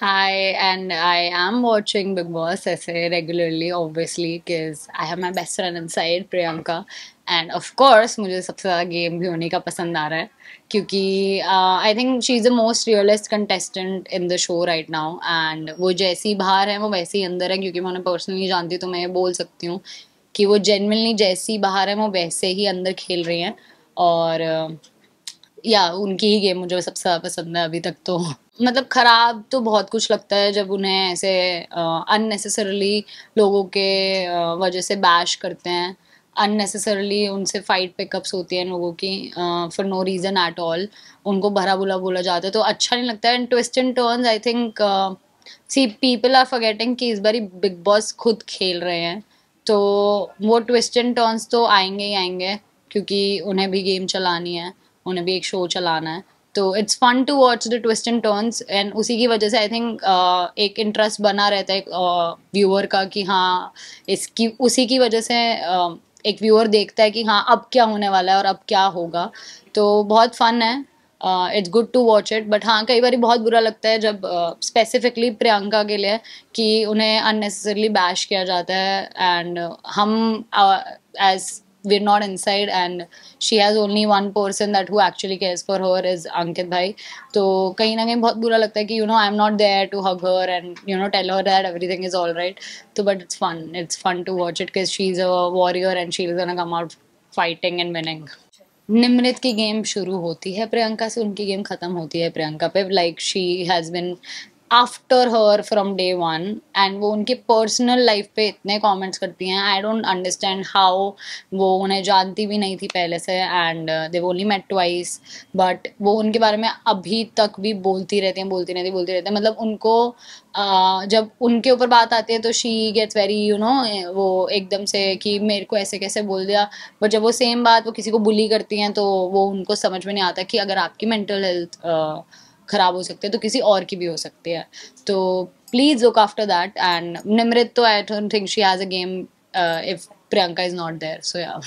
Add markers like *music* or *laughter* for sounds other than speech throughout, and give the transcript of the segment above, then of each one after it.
Hi, and I am watching Big Boss essay regularly, obviously, because I have my best friend inside, Priyanka. And of course, मुझे सबसे ज़्यादा game भी होने का पसंद आ रहा है क्योंकि I think she is the most realist contestant in the show right now and वो जैसी बाहर है वो वैसे ही अंदर है क्योंकि मैं उन्हें पर्सनली जानती हूँ तो मैं ये बोल सकती हूँ कि वो जेनवनली जैसी बाहर है वो वैसे ही अंदर खेल रही हैं और या uh, उनकी ही गेम मुझे सबसे ज़्यादा पसंद है अभी तक तो मतलब खराब तो बहुत कुछ लगता है जब उन्हें ऐसे अननेसेसरली लोगों के वजह से बैश करते हैं अननेसेसरली उनसे फाइट पिकअप्स होती हैं लोगों की for no reason at all उनको भरा बुला बोला जाता है तो अच्छा नहीं लगता है and twist and turns I think see people are forgetting कि इस बार बिग बॉस खुद खेल रहे हैं तो वो ट्विस्ट एंड टर्न्स तो आएंगे ही आएंगे क्योंकि उन्हें भी गेम चलानी है उन्हें भी एक शो चलाना है तो it's fun to watch the twist and turns and उसी की वजह से आई थिंक uh, एक इंटरेस्ट बना रहता है व्यूअर uh, का कि हाँ इसकी उसी की वजह से uh, एक व्यूअर देखता है कि हाँ अब क्या होने वाला है और अब क्या होगा तो बहुत फन है it's good to watch it but हाँ कई बार बहुत बुरा लगता है जब स्पेसिफिकली uh, प्रियंका के लिए कि उन्हें अननेसेसरली बैश किया जाता है एंड uh, हम as uh, we're not inside and she has only one person that who actually cares for her is ankit bhai तो कहीं ना कहीं बहुत बुरा लगता है कि you know I am not there to hug her and you know tell her that everything is all right तो but it's fun it's fun to watch it because she is a warrior and she is gonna come out fighting and winning Nimrit की game शुरू होती है प्रियंका से उनकी game ख़त्म होती है प्रियंका पे like she has been after her from day one and वो उनके पर्सनल लाइफ पे इतने कॉमेंट्स करती हैं आई डोंट अंडरस्टैंड हाउ वो उन्हें जानती भी नहीं थी पहले से and they only met twice but वो उनके बारे में अभी तक भी बोलती रहती हैं बोलती रहती बोलती रहती हैं मतलब उनको uh, जब उनके ऊपर बात आती है तो she gets very you know वो एकदम से कि मेरे को ऐसे कैसे बोल दिया बट जब वो सेम बात वो किसी को बुली करती हैं तो वो उनको समझ में नहीं आता कि अगर आपकी मेंटल हेल्थ ख़राब हो सकते हैं तो किसी और की भी हो सकती है तो please look after that and Nimrit तो I don't think she has a game if Priyanka is not there so yeah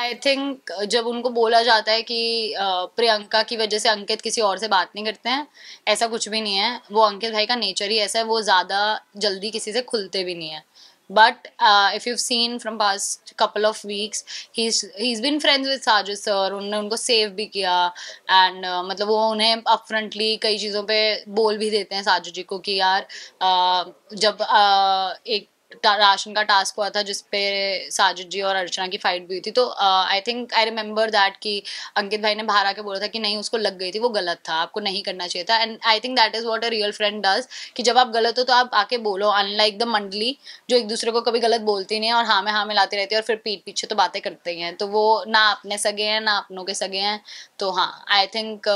I think जब उनको बोला जाता है कि uh, प्रियंका की वजह से अंकित किसी और से बात नहीं करते हैं ऐसा कुछ भी नहीं है वो अंकित भाई का नेचर ही ऐसा है वो ज़्यादा जल्दी किसी से खुलते भी नहीं है But uh, if you've seen from past couple of weeks, he's he's been friends with saju sir unne unko save bhi kiya and uh, matlab wo unhe upfrontly kai cheezon pe bol bhi dete hain saju ji ko ki yaar uh, jab uh, ek ration का task हुआ था जिसपे साजिद जी और अर्चना की fight भी हुई थी तो I think I remember that कि अंकित भाई ने बाहर आके बोला था कि नहीं उसको लग गई थी वो गलत था आपको नहीं करना चाहिए था and I think that is what a real friend does कि जब आप गलत हो तो आप आके बोलो अनलाइक द मंडली जो एक दूसरे को कभी गलत बोलती नहीं है और हाँ में हाँ मिलाती रहती है और फिर पीठ पीछे तो बातें करते ही हैं तो वो ना अपने सगे हैं ना अपनों के सगे हैं तो हाँ आई थिंक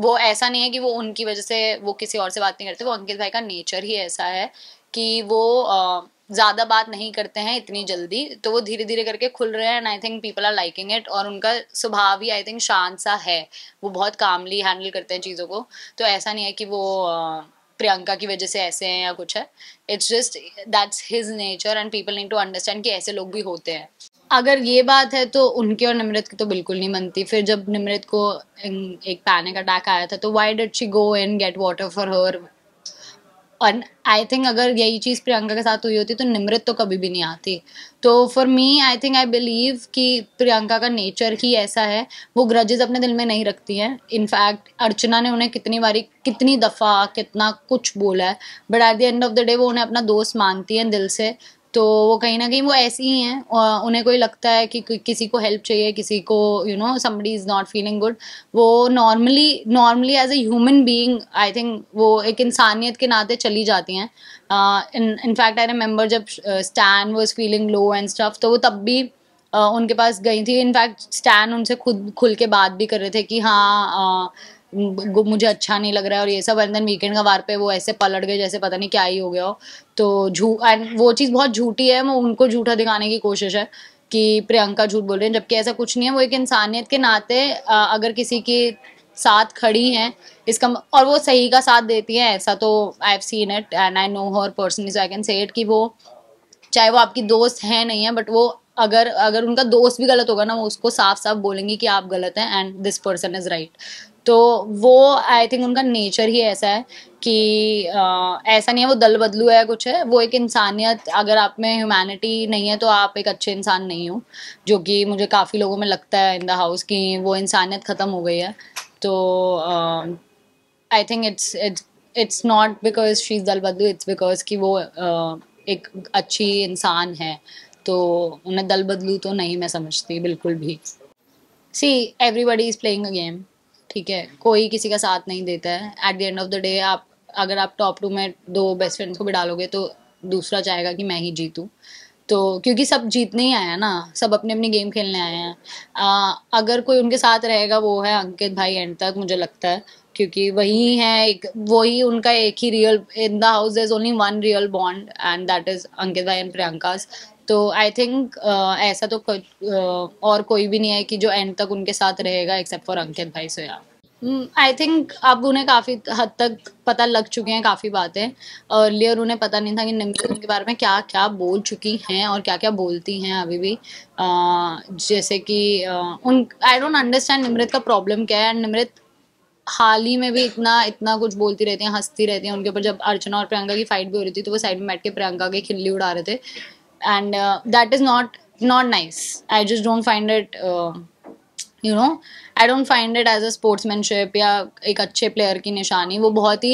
वो ऐसा नहीं है कि वो उनकी वजह से वो किसी और से बात नहीं करते वो अंकित भाई का नेचर ही ऐसा है कि वो ज़्यादा बात नहीं करते हैं इतनी जल्दी तो वो धीरे धीरे करके खुल रहे हैं and I think people are liking it और उनका स्वभाव ही आई थिंक शांत सा है वो बहुत कामली हैंडल करते हैं चीज़ों को तो ऐसा नहीं है कि वो प्रियंका की वजह से ऐसे हैं या कुछ है it's just that's his nature and people need to understand कि ऐसे लोग भी होते हैं अगर ये बात है तो उनके और निमृत की तो बिल्कुल नहीं बनती फिर जब निमृत को एक पैनिक अटैक आया था तो why did she go and get water for her और आई थिंक अगर यही चीज़ प्रियंका के साथ हुई होती तो निमृत तो कभी भी नहीं आती तो for me I think I believe कि प्रियंका का नेचर ही ऐसा है वो ग्रजेज अपने दिल में नहीं रखती हैं इनफैक्ट अर्चना ने उन्हें कितनी बारी कितनी दफ़ा कितना कुछ बोला है but at the end of the day वो उन्हें अपना दोस्त मानती हैं दिल से तो वो कहीं ना कहीं वो ऐसी ही हैं उन्हें कोई लगता है कि किसी को हेल्प चाहिए किसी को यू नो समी इज़ नॉट फीलिंग गुड वो normally normally as a human being I think वो एक इंसानियत के नाते चली जाती हैं इनफैक्ट आई रिमेंबर जब Stan was feeling low and stuff तो वो तब भी uh, उनके पास गई थी इनफैक्ट स्टैन उनसे खुद खुल के बात भी कर रहे थे कि हाँ uh, मुझे अच्छा नहीं लग रहा है और ये सब एंड देन वीकेंड का वार पे वो ऐसे पलट गए जैसे पता नहीं क्या ही हो गया हो तो झूठ एंड वो चीज़ बहुत झूठी है वो उनको झूठा दिखाने की कोशिश है कि प्रियंका झूठ बोल रहे हैं जबकि ऐसा कुछ नहीं है वो एक इंसानियत के नाते अगर किसी के साथ खड़ी हैं इसका और वो सही का साथ देती हैं ऐसा तो I have seen it and I know her personally so I can say it कि वो चाहे वो आपकी दोस्त है नहीं है बट वो अगर अगर उनका दोस्त भी गलत होगा ना वो उसको साफ साफ बोलेंगी कि आप गलत हैं and this person is right तो वो आई थिंक उनका नेचर ही ऐसा है कि आ, ऐसा नहीं है वो दल बदलू है कुछ है वो एक इंसानियत अगर आप में ह्यूमैनिटी नहीं है तो आप एक अच्छे इंसान नहीं हो जो कि मुझे काफ़ी लोगों में लगता है इन द हाउस कि वो इंसानियत ख़त्म हो गई है तो I think it's it's it's not because she is दल बदलू इट्स बिकॉज कि वो uh, एक अच्छी इंसान है तो उन्हें दल बदलू तो नहीं मैं समझती बिल्कुल भी see everybody is playing a game ठीक है कोई किसी का साथ नहीं देता है at the end of the day आप अगर आप टॉप टू में दो बेस्ट फ्रेंड्स को भी डालोगे तो दूसरा चाहेगा कि मैं ही जीतूँ तो क्योंकि सब जीतने ही आया ना सब अपने अपने गेम खेलने आए हैं अगर कोई उनके साथ रहेगा वो है अंकित भाई एंड तक मुझे लगता है क्योंकि वही है एक वही उनका एक ही real in the house is only one real bond and that is Ankit भाई एंड प्रियंका तो आई थिंक uh, ऐसा तो uh, और कोई भी नहीं है कि जो एंड तक उनके साथ रहेगा एक्सेप्ट फॉर अंकित भाई सोया आई hmm, थिंक अब उन्हें काफी हद तक पता लग चुके हैं काफी बातें अर्लियर उन्हें पता नहीं था कि नमीर उनके बारे में क्या क्या बोल चुकी हैं और क्या क्या बोलती हैं अभी भी uh, जैसे कि uh, उन आई डोंट अंडरस्टैंड निमृत का प्रॉब्लम क्या है एंड निमृत हाल ही में भी इतना इतना कुछ बोलती रहती हैं हंसती रहती हैं उनके ऊपर जब अर्चना और प्रियंका की फाइट भी हो रही थी तो वो साइड में बैठ के प्रियंका के खिल्ली उड़ा रहे थे and that is not not nice I just don't find it you know I don't find it as a sportsmanship या एक अच्छे प्लेयर की निशानी वो बहुत ही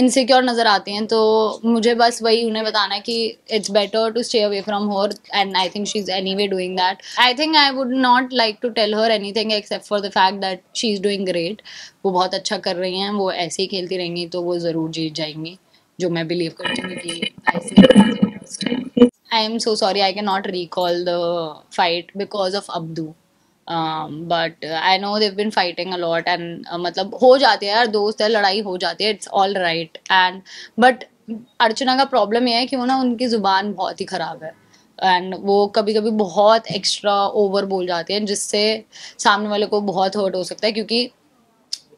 इनसिक्योर नज़र आती हैं तो मुझे बस वही उन्हें बताना है कि it's better to stay away from her and I think she is anyway doing that I think I would not like to tell her anything except for the fact that she is doing great वो बहुत अच्छा कर रही हैं वो ऐसे ही खेलती रहेंगी तो वो ज़रूर जीत जाएंगी जो मैं बिलीव करती हूँ कि I am so sorry I can not recall the fight because of Abdu but I know they've been fighting a lot and मतलब हो जाती है यार दोस्त है लड़ाई हो जाती है it's all right and but Archana का प्रॉब्लम ये है कि वो ना उनकी ज़ुबान बहुत ही ख़राब है एंड वो कभी कभी बहुत एक्स्ट्रा ओवर बोल जाती है जिससे सामने वाले को बहुत हर्ट हो सकता है क्योंकि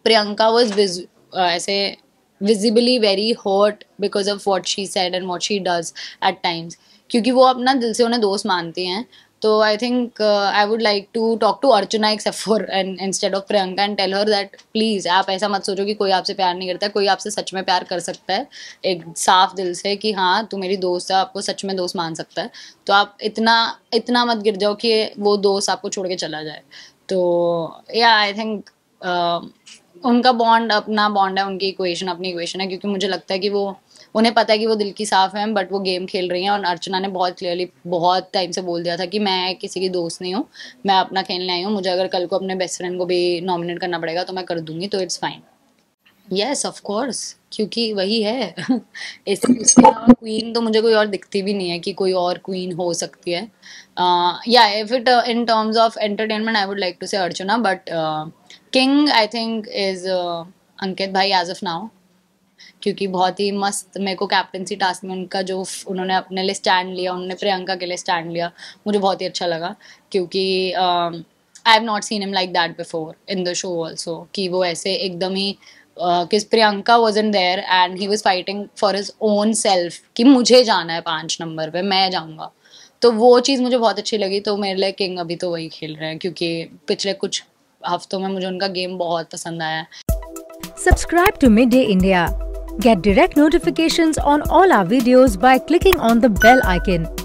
प्रियंका वॉज विज uh, ऐसे visibly very hurt because of what she said and what she does at times क्योंकि वो अपना दिल से उन्हें दोस्त मानती हैं तो I think I would like to talk to to एक सफोर and instead of Priyanka and tell her that please आप ऐसा मत सोचो कि कोई आपसे प्यार नहीं करता कोई आपसे सच में प्यार कर सकता है एक साफ दिल से कि हाँ तू मेरी दोस्त है आपको सच में दोस्त मान सकता है तो आप इतना इतना मत गिर जाओ कि वो दोस्त आपको छोड़ के चला जाए तो या आई थिंक उनका बॉन्ड अपना बॉन्ड है उनकी इक्वेशन अपनी इक्वेशन है क्योंकि मुझे लगता है कि वो उन्हें पता है कि वो दिल की साफ है बट वो गेम खेल रही हैं और अर्चना ने बहुत क्लियरली बहुत टाइम से बोल दिया था कि मैं किसी की दोस्त नहीं हूँ मैं अपना खेलने आई हूँ मुझे अगर कल को अपने बेस्ट फ्रेंड को भी नॉमिनेट करना पड़ेगा तो मैं कर दूंगी तो it's fine yes of course क्योंकि वही है *laughs* इसके अलावा क्वीन तो मुझे कोई और दिखती भी नहीं है कि कोई और क्वीन हो सकती है yeah if it in terms of entertainment I would like to say Archana but king I think is Ankit भाई एज ऑफ नाउ क्योंकि बहुत ही मस्त मेरे को कैप्टनसी टास्क में उनका जो उन्होंने अपने लिए स्टैंड लिया उन्होंने प्रियंका के लिए स्टैंड लिया मुझे बहुत ही अच्छा लगा क्योंकि I have not seen him like that before in the show also कि वो ऐसे एकदम ही uh, किस Priyanka was in there and he was fighting for his own self कि मुझे जाना है पाँच नंबर पर मैं जाऊँगा तो वो चीज़ मुझे बहुत अच्छी लगी तो मेरे लिए किंग अभी तो वही खेल रहे हैं क्योंकि पिछले कुछ हफ्तों में मुझे उनका गेम बहुत पसंद आया subscribe to mid day India Get direct notifications on all our videos by clicking on the bell icon.